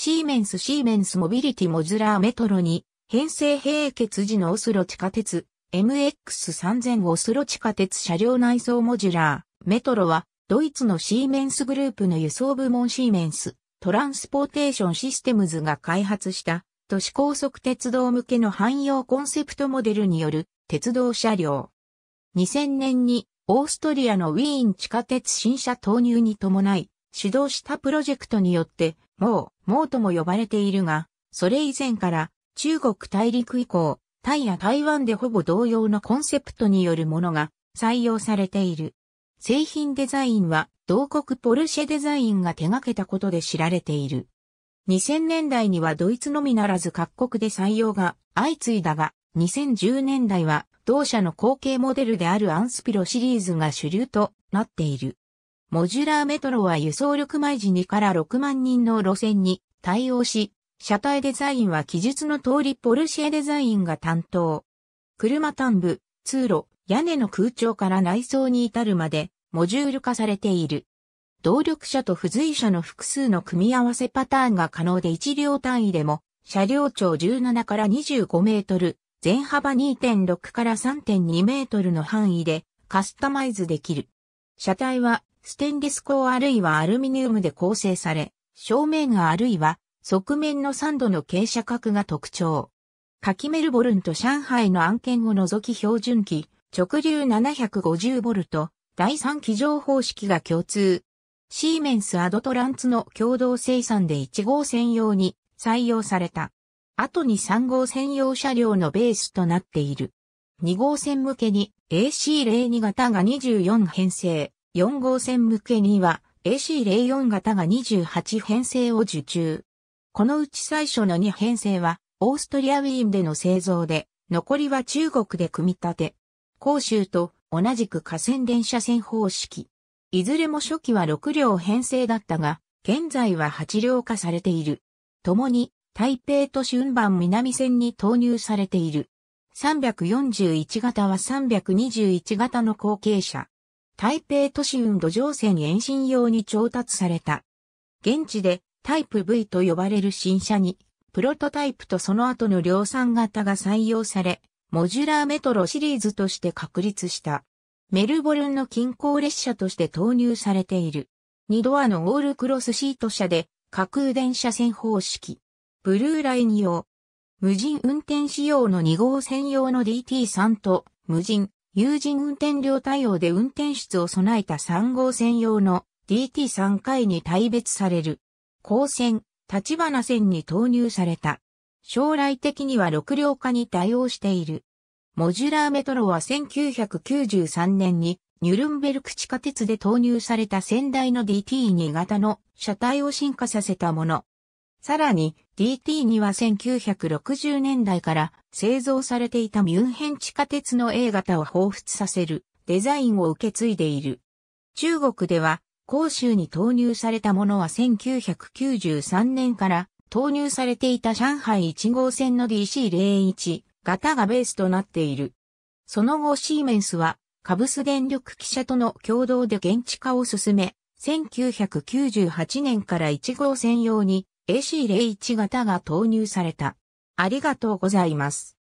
シーメンスシーメンスモビリティモズラーメトロに、編成平結時のオスロ地下鉄、MX3000 オスロ地下鉄車両内装モジュラー、メトロは、ドイツのシーメンスグループの輸送部門シーメンス、トランスポーテーションシステムズが開発した、都市高速鉄道向けの汎用コンセプトモデルによる、鉄道車両。2000年に、オーストリアのウィーン地下鉄新車投入に伴い、主導したプロジェクトによって、もう、もうとも呼ばれているが、それ以前から中国大陸以降、タイや台湾でほぼ同様のコンセプトによるものが採用されている。製品デザインは同国ポルシェデザインが手掛けたことで知られている。2000年代にはドイツのみならず各国で採用が相次いだが、2010年代は同社の後継モデルであるアンスピロシリーズが主流となっている。モジュラーメトロは輸送力毎時2から6万人の路線に対応し、車体デザインは記述の通りポルシェデザインが担当。車端部、通路、屋根の空調から内装に至るまで、モジュール化されている。動力車と付随車の複数の組み合わせパターンが可能で1両単位でも、車両長17から25メートル、全幅2.6から3.2メートルの範囲でカスタマイズできる。車体はステンレス鋼あるいはアルミニウムで構成され、正面あるいは側面の3度の傾斜角が特徴。カキメルボルンと上海の案件を除き標準機、直流7 5 0ト、第3機乗方式が共通。シーメンス・アドトランツの共同生産で1号専用に採用された。後に3号専用車両のベースとなっている。2号線向けに AC02 型が24編成、4号線向けには AC04 型が28編成を受注。このうち最初の2編成はオーストリアウィーンでの製造で、残りは中国で組み立て。広州と同じく河川電車線方式。いずれも初期は6両編成だったが、現在は8両化されている。共に台北都市運搬南線に投入されている。341型は321型の後継者。台北都市運土壌線延伸用に調達された。現地でタイプ V と呼ばれる新車に、プロトタイプとその後の量産型が採用され、モジュラーメトロシリーズとして確立した。メルボルンの近郊列車として投入されている。二ドアのオールクロスシート車で、架空電車線方式。ブルーライン用。無人運転仕様の2号専用の DT3 と、無人、有人運転量対応で運転室を備えた3号専用の DT3 回に大別される。高線、立花線に投入された。将来的には6両化に対応している。モジュラーメトロは1993年にニュルンベルク地下鉄で投入された先代の DT2 型の車体を進化させたもの。さらに DT には1960年代から製造されていたミュンヘン地下鉄の A 型を彷彿させるデザインを受け継いでいる。中国では、広州に投入されたものは1993年から投入されていた上海1号線の DC01 型がベースとなっている。その後シーメンスはカブス電力記者との共同で現地化を進め、1998年から1号線用に AC01 型が投入された。ありがとうございます。